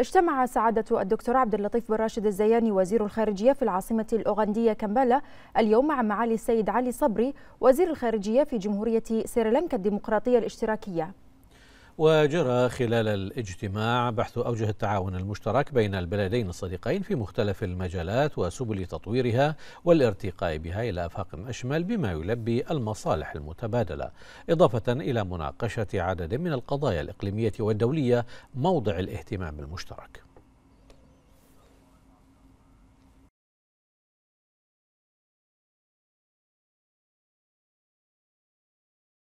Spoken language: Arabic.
اجتمع سعادة الدكتور عبد اللطيف بن راشد الزياني وزير الخارجية في العاصمة الأوغندية كامبالا اليوم مع معالي السيد علي صبري وزير الخارجية في جمهورية سريلانكا الديمقراطية الاشتراكية وجرى خلال الاجتماع بحث أوجه التعاون المشترك بين البلدين الصديقين في مختلف المجالات وسبل تطويرها والارتقاء بها إلى آفاق أشمل بما يلبي المصالح المتبادلة إضافة إلى مناقشة عدد من القضايا الإقليمية والدولية موضع الاهتمام المشترك